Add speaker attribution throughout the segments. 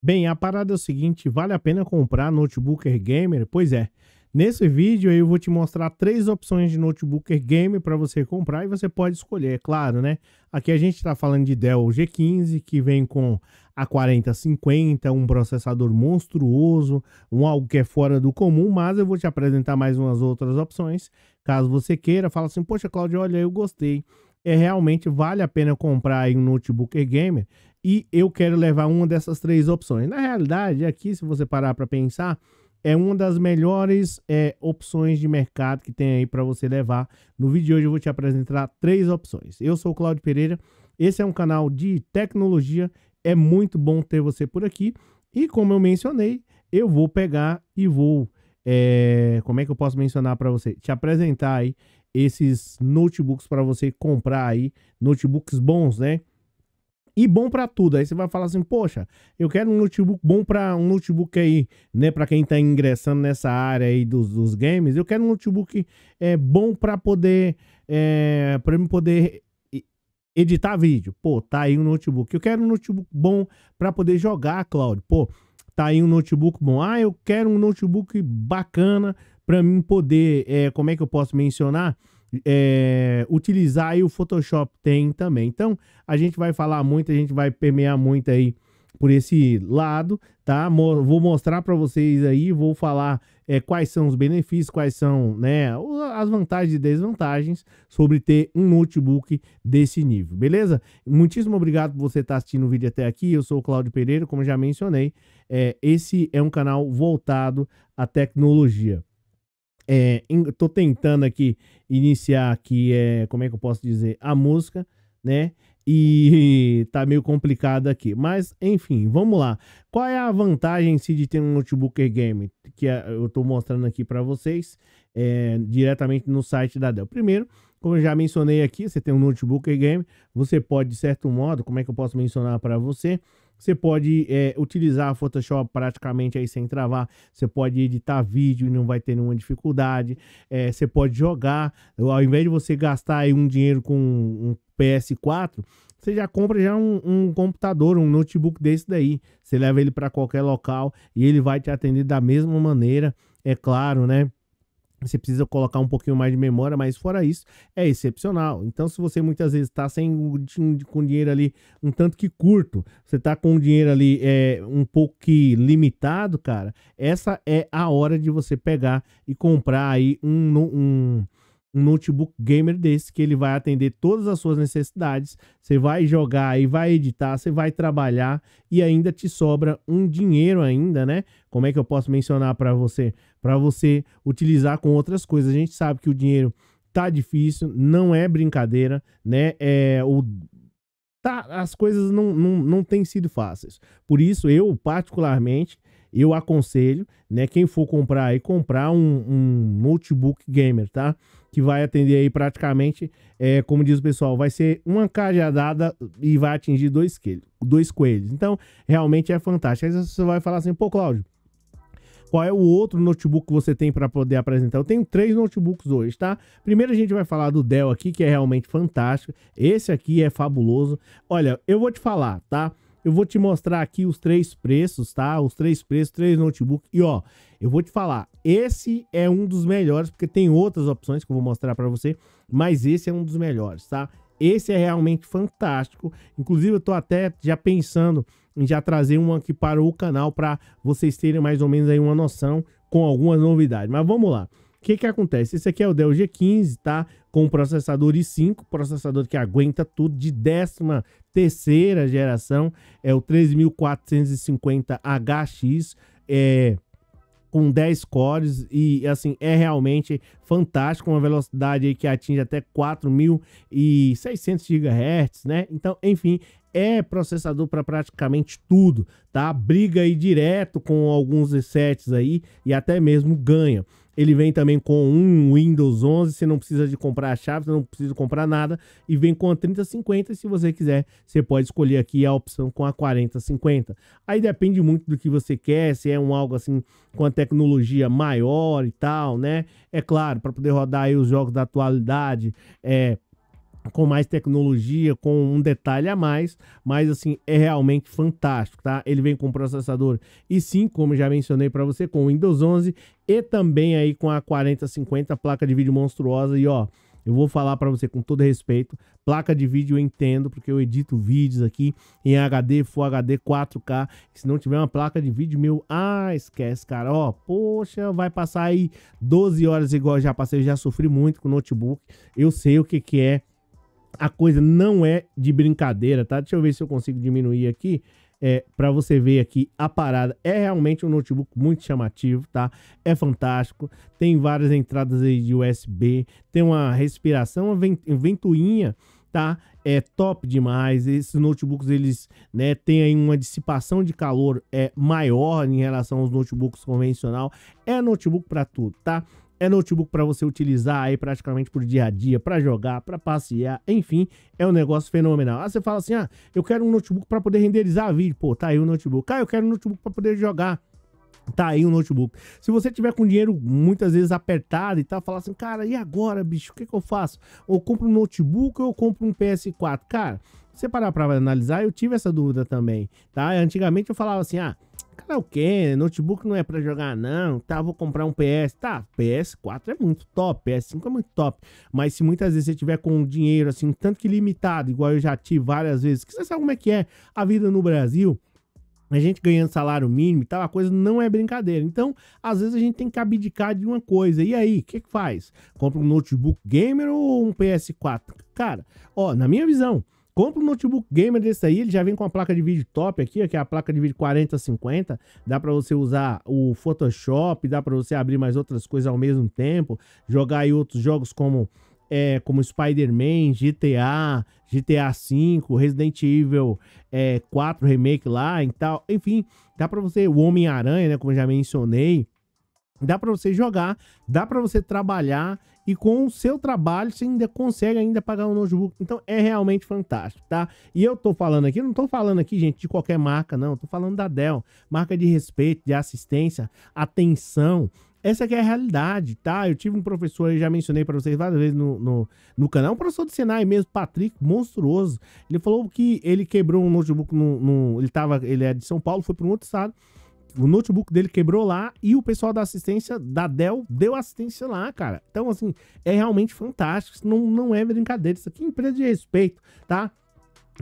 Speaker 1: Bem, a parada é o seguinte, vale a pena comprar notebooker gamer? Pois é. Nesse vídeo eu vou te mostrar três opções de notebooker gamer para você comprar e você pode escolher, é claro, né? Aqui a gente está falando de Dell G15, que vem com a 4050, um processador monstruoso, um algo que é fora do comum, mas eu vou te apresentar mais umas outras opções, caso você queira, fala assim, poxa Claudio, olha, eu gostei é realmente vale a pena comprar um notebook gamer, e eu quero levar uma dessas três opções. Na realidade, aqui, se você parar para pensar, é uma das melhores é, opções de mercado que tem aí para você levar. No vídeo de hoje eu vou te apresentar três opções. Eu sou o Claudio Pereira, esse é um canal de tecnologia, é muito bom ter você por aqui. E como eu mencionei, eu vou pegar e vou, é, como é que eu posso mencionar para você? Te apresentar aí esses notebooks para você comprar aí, notebooks bons, né? e bom para tudo. Aí você vai falar assim, poxa, eu quero um notebook bom para um notebook aí, né, para quem tá ingressando nessa área aí dos, dos games. Eu quero um notebook é, bom para poder é, eh, para me poder editar vídeo. Pô, tá aí um notebook. Eu quero um notebook bom para poder jogar, Cláudio. Pô, tá aí um notebook bom. Ah, eu quero um notebook bacana para mim poder, é, como é que eu posso mencionar? é, utilizar e o Photoshop tem também. Então, a gente vai falar muito, a gente vai permear muito aí por esse lado, tá? Mo vou mostrar para vocês aí, vou falar é, quais são os benefícios, quais são né, as vantagens e desvantagens sobre ter um notebook desse nível, beleza? Muitíssimo obrigado por você estar assistindo o vídeo até aqui. Eu sou o Claudio Pereira, como já mencionei, é, esse é um canal voltado à tecnologia. É, tô tentando aqui iniciar aqui, é, como é que eu posso dizer, a música, né? E tá meio complicado aqui. Mas, enfim, vamos lá. Qual é a vantagem de ter um notebook game? Que é, eu tô mostrando aqui para vocês, é, diretamente no site da Dell. Primeiro, como eu já mencionei aqui, você tem um notebook game, você pode, de certo modo, como é que eu posso mencionar para você? Você pode é, utilizar Photoshop praticamente aí sem travar. Você pode editar vídeo e não vai ter nenhuma dificuldade. É, você pode jogar. Ao invés de você gastar aí um dinheiro com um PS4, você já compra já um, um, computador, um notebook desse daí. Você leva ele para qualquer local e ele vai te atender da mesma maneira, é claro, né? Você precisa colocar um pouquinho mais de memória, mas fora isso, é excepcional. Então, se você muitas vezes está sem com dinheiro ali um tanto que curto, você está com dinheiro ali é, um pouco que limitado, cara, essa é a hora de você pegar e comprar aí um, um um notebook gamer desse que ele vai atender todas as suas necessidades. Você vai jogar e vai editar, você vai trabalhar e ainda te sobra um dinheiro ainda, né? Como é que eu posso mencionar para você, para você utilizar com outras coisas? A gente sabe que o dinheiro tá difícil, não é brincadeira, né? É o tá, as coisas não, não, não têm sido fáceis. Por isso eu particularmente eu aconselho, né, quem for comprar e comprar um, um notebook gamer, tá? que vai atender aí praticamente, é, como diz o pessoal, vai ser uma cajadada e vai atingir dois, coelho, dois coelhos. Então, realmente é fantástico. Aí você vai falar assim, pô, Cláudio, qual é o outro notebook que você tem para poder apresentar. Eu tenho três notebooks hoje, tá? Primeiro a gente vai falar do Dell aqui, que é realmente fantástico. Esse aqui é fabuloso. Olha, eu vou te falar, tá? Eu vou te mostrar aqui os três preços, tá? Os três preços, três notebooks. E ó, eu vou te falar, esse é um dos melhores, porque tem outras opções que eu vou mostrar para você, mas esse é um dos melhores, tá? Esse é realmente fantástico. Inclusive, eu tô até já pensando em já trazer um aqui para o canal para vocês terem mais ou menos aí uma noção com algumas novidades. Mas vamos lá. O que que acontece? Esse aqui é o Dell G15, tá? Com processador i5, processador que aguenta tudo de décima terceira geração, é o 3450HX, é com 10 cores e assim é realmente fantástico, uma velocidade que atinge até 4.600 GHz, né? Então, enfim, é processador para praticamente tudo, tá? Briga aí direto com alguns sets aí e até mesmo ganha. Ele vem também com um Windows 11, você não precisa de comprar a chave, você não precisa comprar nada. E vem com a 3050, e se você quiser, você pode escolher aqui a opção com a 4050. Aí depende muito do que você quer, se é um algo assim com a tecnologia maior e tal, né? É claro, para poder rodar aí os jogos da atualidade, é, com mais tecnologia, com um detalhe a mais, mas assim, é realmente fantástico, tá? Ele vem com processador e sim, como já mencionei para você, com Windows 11 e também aí com a 4050, placa de vídeo monstruosa e ó, eu vou falar para você com todo respeito, placa de vídeo eu entendo, porque eu edito vídeos aqui em HD, Full HD, 4K. Se não tiver uma placa de vídeo, meu, ah, esquece, cara. Ó, poxa, vai passar aí 12 horas igual já passei, já sofri muito com notebook. Eu sei o que que é a coisa não é de brincadeira, tá? Deixa eu ver se eu consigo diminuir aqui. É, para você ver aqui a parada, é realmente um notebook muito chamativo, tá? É fantástico, tem várias entradas aí de USB, tem uma respiração, uma ventoinha, tá? É top demais, esses notebooks eles, né, tem aí uma dissipação de calor é maior em relação aos notebooks convencional, é notebook para tudo, tá? É notebook para você utilizar aí praticamente por dia a dia, para jogar, para passear, enfim, é um negócio fenomenal. Ah, você fala assim: "Ah, eu quero um notebook para poder renderizar vídeo". Pô, tá aí o um notebook. Ah, eu quero um notebook para poder jogar. Tá aí o um notebook. Se você tiver com dinheiro muitas vezes apertado e tal, falar assim, cara, e agora, bicho, o que, que eu faço? Ou compro um notebook ou compro um PS4? Cara, se você parar para analisar, eu tive essa dúvida também, tá? Antigamente eu falava assim, ah, karaokê, notebook não é para jogar não, tá, vou comprar um PS, tá, PS4 é muito top, PS5 é muito top, mas se muitas vezes você tiver com dinheiro assim, tanto que limitado, igual eu já tive várias vezes, que você sabe como é que é a vida no Brasil, a gente ganhando salário mínimo e tal, a coisa não é brincadeira. Então, às vezes a gente tem que abdicar de uma coisa. E aí, o que, que faz? Compra um notebook gamer ou um PS4? Cara, ó, na minha visão, Compra um notebook gamer desse aí, ele já vem com a placa de vídeo top aqui, que é a placa de vídeo 4050. Dá para você usar o Photoshop, dá para você abrir mais outras coisas ao mesmo tempo, jogar aí outros jogos como é, como Spider-Man, GTA, GTA V, Resident Evil é, 4 Remake lá e tal. Enfim, dá para você, o Homem-Aranha, né, como eu já mencionei, dá para você jogar, dá para você trabalhar e com o seu trabalho você ainda consegue ainda pagar um notebook. Então é realmente fantástico, tá? E eu tô falando aqui, não tô falando aqui, gente, de qualquer marca, não. tô falando da Dell, marca de respeito, de assistência, atenção. Essa aqui é a realidade, tá? Eu tive um professor, eu já mencionei para vocês várias vezes no, no, no, canal, um professor do Senai mesmo, Patrick, monstruoso. Ele falou que ele quebrou um notebook, no, no ele, tava, ele é de São Paulo, foi para um outro estado, o notebook dele quebrou lá e o pessoal da assistência da Dell deu assistência lá, cara. Então, assim, é realmente fantástico. Isso não, não é brincadeira. Isso aqui é empresa de respeito, tá?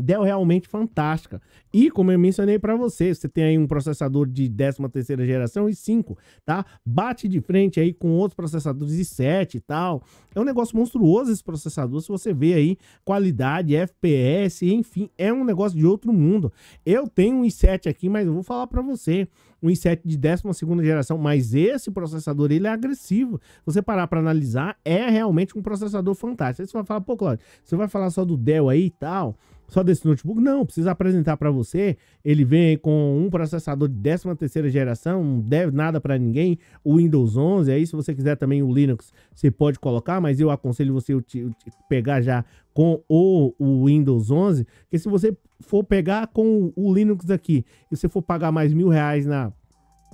Speaker 1: Dell é realmente fantástica. E como eu mencionei para você, você tem aí um processador de 13ª geração e 5, tá? Bate de frente aí com outros processadores de 7 e tal. É um negócio monstruoso esse processador, se você vê aí qualidade, FPS, enfim, é um negócio de outro mundo. Eu tenho um i7 aqui, mas eu vou falar para você, um i7 de 12ª geração, mas esse processador ele é agressivo. Você parar para analisar, é realmente um processador fantástico. Aí você vai falar, pô, Claudio, você vai falar só do Dell aí e tal? só desse notebook? Não, precisa apresentar para você. Ele vem com um processador de 13 terceira geração, não deve nada para ninguém, o Windows 11, aí se você quiser também o Linux, você pode colocar, mas eu aconselho você pegar já com o, o Windows 11, que se você for pegar com o Linux aqui, e você for pagar mais mil reais na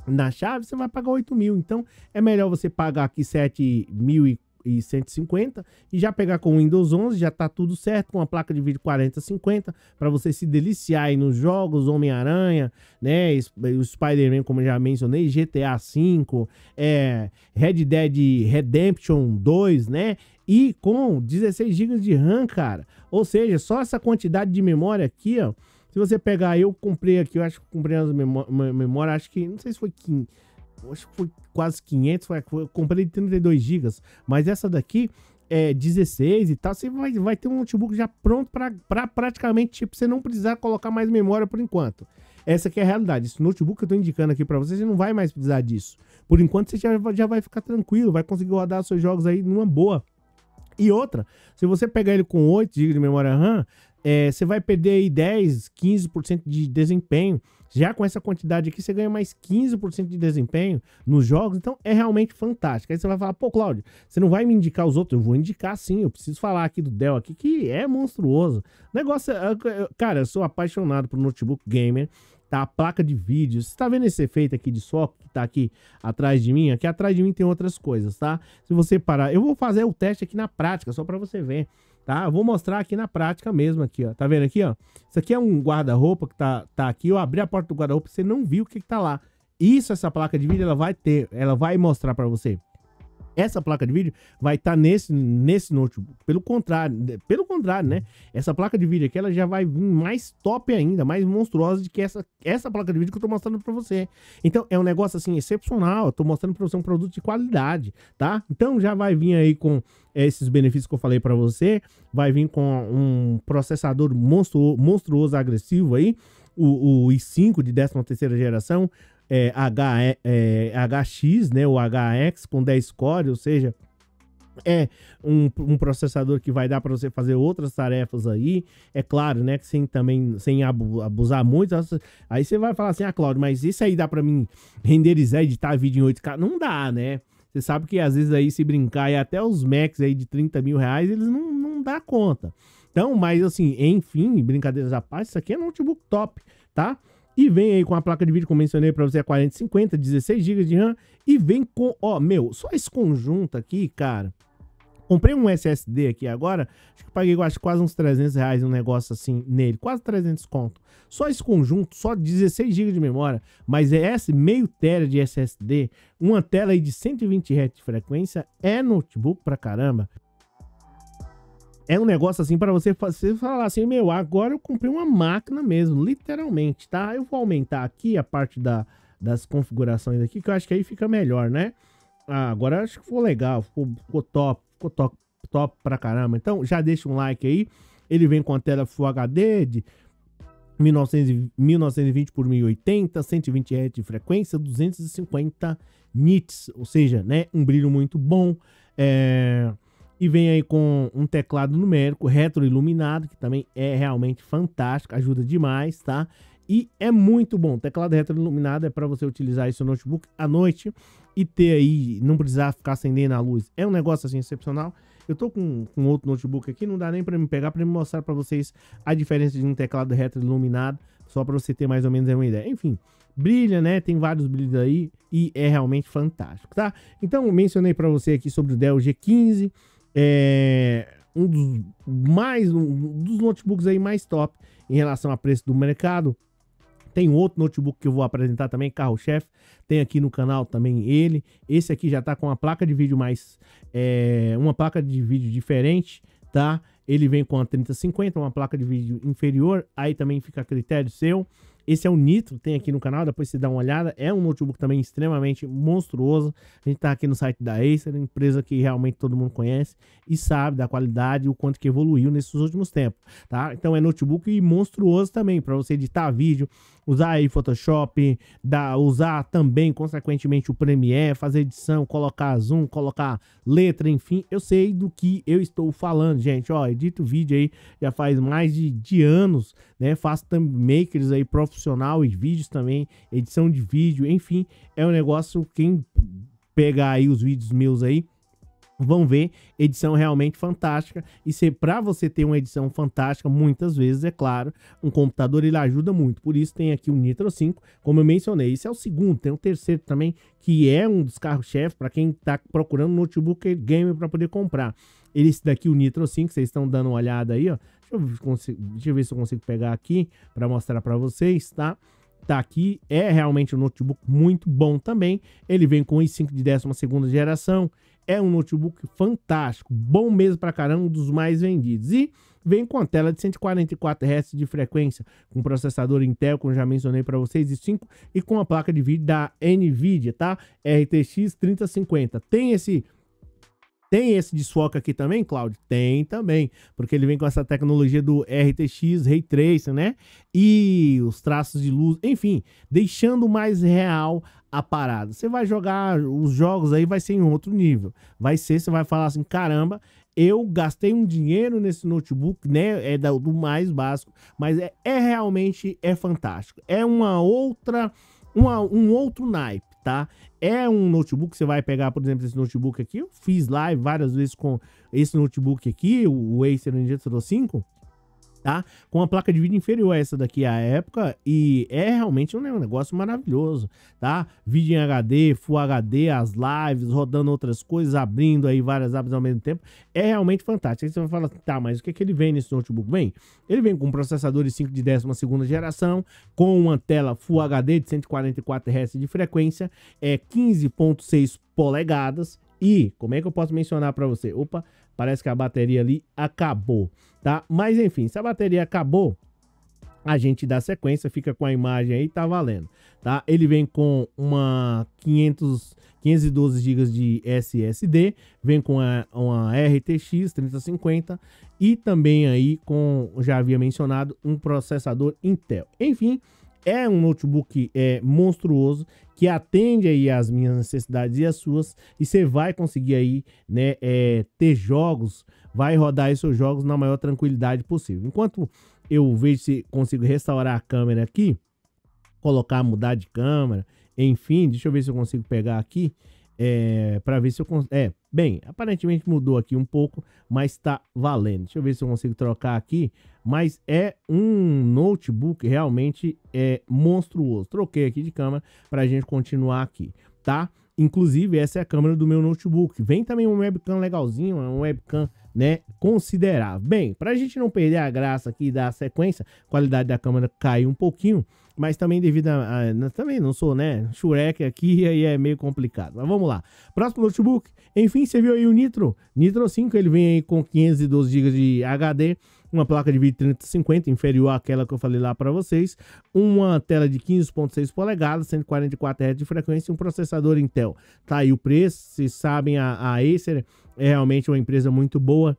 Speaker 1: na chave, você vai pagar 8 mil. Então, é melhor você pagar aqui 7 mil e e 150 e já pegar com o Windows 11, já tá tudo certo, com a placa de vídeo 40 50 para você se deliciar aí nos jogos Homem-Aranha, né, o Spider-Man, como eu já mencionei, GTA V, é, Red Dead Redemption 2, né? E com 16 GB de RAM, cara. Ou seja, só essa quantidade de memória aqui, ó. Se você pegar, eu comprei aqui, eu acho que comprei as memórias, memória, acho que, não sei se foi 15, acho que foi quase 500, foi, eu comprei de 32 GB, mas essa daqui é 16 e tal, você vai, vai ter um notebook já pronto para praticamente, tipo, você não precisar colocar mais memória por enquanto. Essa que é a realidade. Esse notebook que eu estou indicando aqui para você, você não vai mais precisar disso. Por enquanto, você já, já vai ficar tranquilo, vai conseguir rodar seus jogos aí numa boa. E outra, se você pegar ele com 8 GB de memória RAM, é, você vai perder aí 10, 15% de desempenho. Já com essa quantidade aqui, você ganha mais 15% de desempenho nos jogos. Então, é realmente fantástico. Aí você vai falar, pô, Cláudio, você não vai me indicar os outros? Eu vou indicar sim. Eu preciso falar aqui do Dell aqui, que é monstruoso. O negócio, é, é, é, cara, eu sou apaixonado por notebook gamer tá? A placa de vídeo. Você tá vendo esse efeito aqui de soco que tá aqui atrás de mim? Aqui atrás de mim tem outras coisas, tá? Se você parar, eu vou fazer o teste aqui na prática, só para você ver tá? Eu vou mostrar aqui na prática mesmo aqui, ó. Tá vendo aqui, ó? Isso aqui é um guarda-roupa que tá, tá aqui. Eu abri a porta do guarda-roupa, você não viu o que, que tá lá. Isso, essa placa de vídeo, ela vai ter, ela vai mostrar para você essa placa de vídeo vai estar tá nesse, nesse notebook. Pelo contrário, né, pelo contrário, né? Essa placa de vídeo aqui ela já vai vir mais top ainda, mais monstruosa do que essa, essa placa de vídeo que eu tô mostrando para você. Então é um negócio assim excepcional. Eu tô mostrando para você um produto de qualidade, tá? Então já vai vir aí com é, esses benefícios que eu falei para você, vai vir com um processador monstruoso, monstruoso agressivo aí, o, o i5 de 13 terceira geração, é, H, é, é HX, né, o HX com 10 core, ou seja, é um, um, processador que vai dar para você fazer outras tarefas aí, é claro, né? Que sem também sem abusar muito. Aí você vai falar assim, ah, Claudio, mas isso aí dá para mim renderizar, editar vídeo em 8K? Não dá, né? Você sabe que às vezes aí se brincar e até os Macs aí de 30 mil reais, eles não, não dá conta. Então, mas assim, enfim, brincadeiras à parte, isso aqui é notebook top, tá? E vem aí com a placa de vídeo, como mencionei para você, é 4050, 16 GB de RAM. E vem com, ó, meu, só esse conjunto aqui, cara. Comprei um SSD aqui agora, acho que paguei acho, quase uns 300 reais um negócio assim nele, quase 300 conto. Só esse conjunto, só 16 GB de memória, mas é esse meio tera de SSD, uma tela aí de 120 Hz de frequência, é notebook pra caramba é um negócio assim para você, você falar assim, meu, agora eu comprei uma máquina mesmo, literalmente, tá? Eu vou aumentar aqui a parte da, das configurações aqui, que eu acho que aí fica melhor, né? Ah, agora acho que ficou legal, ficou, ficou top, ficou top, top pra caramba. Então já deixa um like aí. Ele vem com a tela Full HD de 1920 por 1080, 120 Hz de frequência, 250 nits, ou seja, né, um brilho muito bom. É e vem aí com um teclado numérico retroiluminado, que também é realmente fantástico, ajuda demais, tá? E é muito bom. teclado retroiluminado é para você utilizar esse notebook à noite e ter aí, não precisar ficar acendendo a luz. É um negócio assim excepcional. Eu tô com, com outro notebook aqui, não dá nem para me pegar para mostrar para vocês a diferença de um teclado retroiluminado, só para você ter mais ou menos uma ideia. Enfim, brilha, né? Tem vários brilhos aí e é realmente fantástico, tá? Então, mencionei para você aqui sobre o Dell G15, é um dos mais um dos notebooks aí mais top em relação a preço do mercado. Tem outro notebook que eu vou apresentar também, carro-chefe. Tem aqui no canal também ele. Esse aqui já tá com uma placa de vídeo mais é, uma placa de vídeo diferente, tá? Ele vem com a 3050, uma placa de vídeo inferior. Aí também fica a critério seu. Esse é o Nitro, tem aqui no canal, depois você dá uma olhada. É um notebook também extremamente monstruoso. A gente tá aqui no site da Acer, empresa que realmente todo mundo conhece e sabe da qualidade e o quanto que evoluiu nesses últimos tempos, tá? Então é notebook e monstruoso também para você editar vídeo, usar aí Photoshop, da, usar também, consequentemente, o Premiere, fazer edição, colocar zoom, colocar letra, enfim. Eu sei do que eu estou falando, gente. Ó, edito vídeo aí já faz mais de, de anos, né? Faço thumb makers aí profissional e vídeos também, edição de vídeo, enfim. É um negócio, quem pegar aí os vídeos meus aí, vão ver edição realmente fantástica. E se para você ter uma edição fantástica, muitas vezes, é claro, um computador ele ajuda muito. Por isso tem aqui o Nitro 5, como eu mencionei. Esse é o segundo, tem o terceiro também, que é um dos carros-chefe para quem está procurando notebook gamer para poder comprar. Esse daqui, o Nitro 5, vocês estão dando uma olhada aí, ó. Deixa eu, deixa eu ver se eu consigo pegar aqui para mostrar para vocês, tá? tá aqui, é realmente um notebook muito bom também. Ele vem com i5 de 12 geração, é um notebook fantástico, bom mesmo pra caramba, um dos mais vendidos. E vem com a tela de 144 Hz de frequência, com processador Intel, como já mencionei para vocês, e 5, e com a placa de vídeo da Nvidia, tá? RTX 3050. Tem esse tem esse desfoque aqui também, Cláudio? Tem também, porque ele vem com essa tecnologia do RTX Ray Tracing, né? E os traços de luz, enfim, deixando mais real a parada. Você vai jogar os jogos aí, vai ser em outro nível. Vai ser, você vai falar assim, caramba, eu gastei um dinheiro nesse notebook, né? É do mais básico, mas é, é realmente é fantástico. É uma outra, uma, um outro naipe, tá? É um notebook, você vai pegar, por exemplo, esse notebook aqui. Eu fiz live várias vezes com esse notebook aqui, o Acer Ninja 5 tá? Com uma placa de vídeo inferior a essa daqui à época e é realmente um negócio maravilhoso, tá? Vídeo em HD, Full HD, as lives, rodando outras coisas, abrindo aí várias apps ao mesmo tempo, é realmente fantástico. Aí você vai falar, tá, mas o que é que ele vem nesse notebook? Vem, ele vem com processadores 5 de 12 geração, com uma tela Full HD de 144 Hz de frequência, é 15.6 polegadas e como é que eu posso mencionar para você? Opa, Parece que a bateria ali acabou, tá? Mas enfim, se a bateria acabou, a gente dá sequência, fica com a imagem aí, tá valendo, tá? Ele vem com uma 500, 512 GB de SSD, vem com uma, uma RTX 3050 e também aí com, já havia mencionado, um processador Intel. Enfim, é um notebook é, monstruoso que atende aí às minhas necessidades e as suas e você vai conseguir aí né é, ter jogos vai rodar aí seus jogos na maior tranquilidade possível enquanto eu vejo se consigo restaurar a câmera aqui colocar mudar de câmera enfim deixa eu ver se eu consigo pegar aqui é, para ver se eu é Bem, aparentemente mudou aqui um pouco, mas tá valendo. Deixa eu ver se eu consigo trocar aqui. Mas é um notebook realmente é monstruoso. Troquei aqui de câmera pra gente continuar aqui, tá? Inclusive, essa é a câmera do meu notebook. Vem também um webcam legalzinho, um webcam né, considerável. Bem, para a gente não perder a graça aqui da sequência, a qualidade da câmera caiu um pouquinho, mas também devido a, a também não sou, né, Shurek aqui aí é meio complicado. Mas vamos lá. Próximo notebook. Enfim, você viu aí o Nitro, Nitro 5, ele vem aí com 512 GB de HD, uma placa de vídeo 3050 inferior àquela que eu falei lá para vocês, uma tela de 15.6 polegadas, 144 Hz de frequência e um processador Intel. Tá aí o preço, vocês sabem a, a Acer é realmente uma empresa muito boa,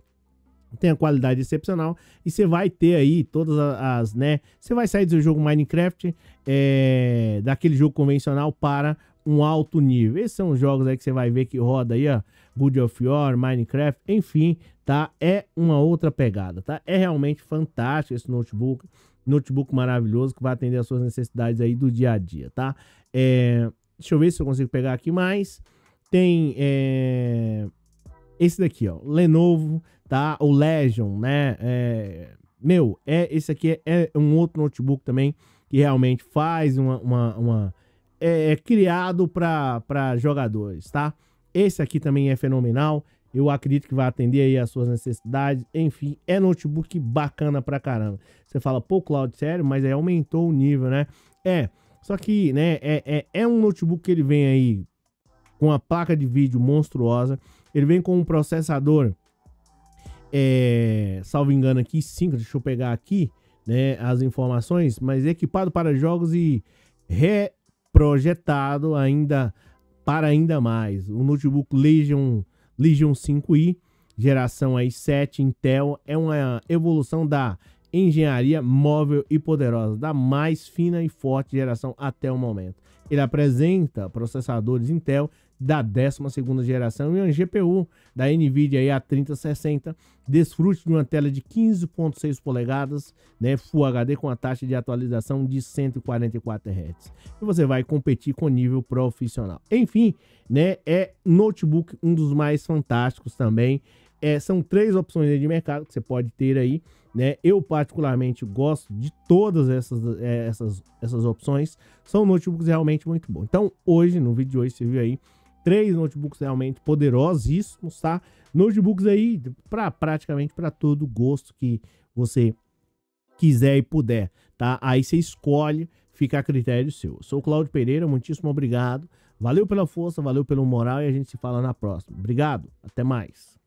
Speaker 1: tem a qualidade excepcional e você vai ter aí todas as, né? Você vai sair do jogo Minecraft, é, daquele jogo convencional para um alto nível. Esses são os jogos aí que você vai ver que roda aí, ó, Good of War, Minecraft, enfim, tá? É uma outra pegada, tá? É realmente fantástico esse notebook, notebook maravilhoso que vai atender às suas necessidades aí do dia a dia, tá? É, deixa eu ver se eu consigo pegar aqui mais. Tem é, esse daqui, ó, Lenovo, tá? O Legion, né? É, meu, é, esse aqui é, é, um outro notebook também que realmente faz uma... uma, uma é, é criado para jogadores, tá? Esse aqui também é fenomenal. Eu acredito que vai atender aí as suas necessidades. Enfim, é notebook bacana pra caramba. Você fala, pô, Cloud, sério, mas aí aumentou o nível, né? É, só que, né, é, é, é um notebook que ele vem aí com a placa de vídeo monstruosa. Ele vem com um processador, é, salvo engano aqui, 5, deixa eu pegar aqui né, as informações, mas equipado para jogos e reprojetado ainda para ainda mais. O notebook Legion, Legion 5i, geração aí 7 Intel, é uma evolução da engenharia móvel e poderosa, da mais fina e forte geração até o momento. Ele apresenta processadores Intel da 12 geração e um GPU da NVIDIA aí A3060. Desfrute de uma tela de 15.6 polegadas, né, Full HD com a taxa de atualização de 144 Hz. E você vai competir com nível profissional. Enfim, né, é notebook um dos mais fantásticos também. É, são três opções de mercado que você pode ter aí, né? Eu particularmente gosto de todas essas, é, essas, essas opções. São notebooks realmente muito bons. Então, hoje, no vídeo de hoje, você viu aí três notebooks realmente poderosíssimos, tá? Notebooks aí para praticamente para todo gosto que você quiser e puder, tá? Aí você escolhe, fica a critério seu. Eu sou o Cláudio Pereira, muitíssimo obrigado. Valeu pela força, valeu pelo moral e a gente se fala na próxima. Obrigado, até mais.